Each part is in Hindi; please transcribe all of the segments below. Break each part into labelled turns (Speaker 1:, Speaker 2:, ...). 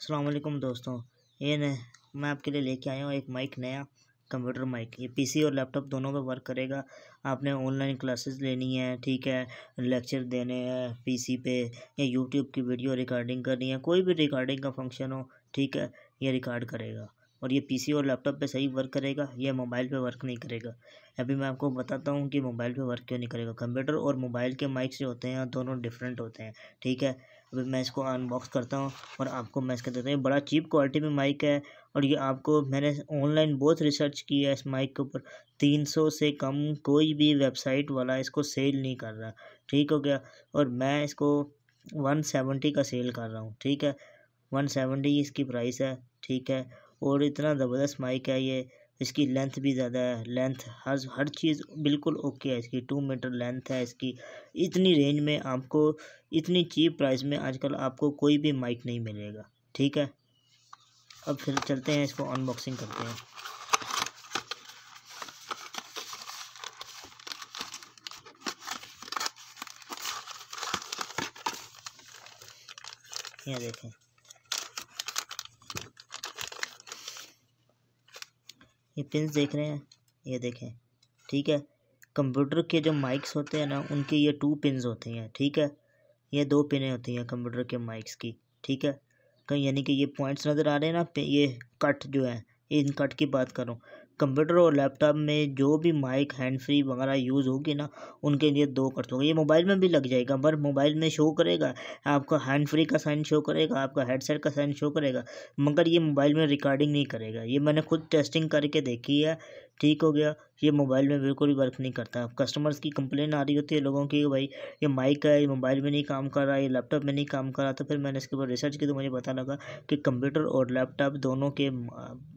Speaker 1: अल्लाम दोस्तों ये न मैं आपके लिए लेके आया हूँ एक माइक नया कंप्यूटर माइक ये पीसी और लैपटॉप दोनों पे वर्क करेगा आपने ऑनलाइन क्लासेस लेनी है ठीक है लेक्चर देने हैं पीसी पे या यूट्यूब की वीडियो रिकॉर्डिंग करनी है कोई भी रिकॉर्डिंग का फंक्शन हो ठीक है ये रिकॉर्ड करेगा और ये पीसी और लैपटॉप पे सही वर्क करेगा या मोबाइल पे वर्क नहीं करेगा अभी मैं आपको बताता हूँ कि मोबाइल पे वर्क क्यों नहीं करेगा कंप्यूटर और मोबाइल के माइक जो होते हैं दोनों डिफरेंट होते हैं ठीक है अभी मैं इसको अनबॉक्स करता हूँ और आपको मैं इसका देता हूँ बड़ा चीप क्वालिटी में माइक है और ये आपको मैंने ऑनलाइन बहुत रिसर्च की है इस माइक के ऊपर तीन सौ से कम कोई भी वेबसाइट वाला इसको सेल नहीं कर रहा ठीक हो गया और मैं इसको वन सेवेंटी का सेल कर रहा हूँ ठीक है वन सेवेंटी इसकी प्राइस है ठीक है और इतना ज़बरदस्त माइक है ये इसकी लेंथ भी ज़्यादा है लेंथ हर हर चीज़ बिल्कुल ओके है इसकी टू मीटर लेंथ है इसकी इतनी रेंज में आपको इतनी चीप प्राइस में आजकल आपको कोई भी माइक नहीं मिलेगा ठीक है अब फिर चलते हैं इसको अनबॉक्सिंग करते हैं ये देखें ये पिंस देख रहे हैं ये देखें ठीक है कंप्यूटर के जो माइक्स होते हैं ना उनके ये टू पिन होती हैं ठीक है ये दो पिनें होती हैं कंप्यूटर के माइक्स की ठीक है कहीं यानी कि ये पॉइंट्स नज़र आ रहे हैं ना ये कट जो है इन कट की बात करूँ कंप्यूटर और लैपटॉप में जो भी माइक हैंड फ्री वगैरह यूज़ होगी ना उनके लिए दो कर दोगे ये मोबाइल में भी लग जाएगा पर मोबाइल में शो करेगा आपका हैंड फ्री का साइन शो करेगा आपका हेडसेट का साइन शो करेगा मगर ये मोबाइल में रिकॉर्डिंग नहीं करेगा ये मैंने खुद टेस्टिंग करके देखी है ठीक हो गया ये मोबाइल में बिल्कुल भी वर्क नहीं करता कस्टमर्स की कंप्लेन आ रही होती है लोगों की भाई ये माइक है ये मोबाइल में नहीं काम कर रहा है ये लैपटॉप में नहीं काम कर रहा तो फिर मैंने इसके ऊपर रिसर्च की तो मुझे पता लगा कि कंप्यूटर और लैपटॉप दोनों के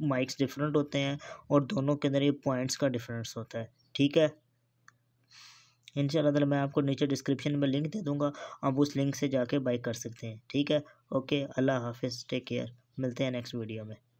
Speaker 1: माइक्स डिफरेंट होते हैं और दोनों के अंदर ये पॉइंट्स का डिफरेंस होता है ठीक है इन मैं आपको नीचे डिस्क्रिप्शन में लिंक दे दूँगा आप उस लिंक से जाके बाई कर सकते हैं ठीक है ओके अल्लाह हाफिज़ टेक केयर मिलते हैं नेक्स्ट वीडियो में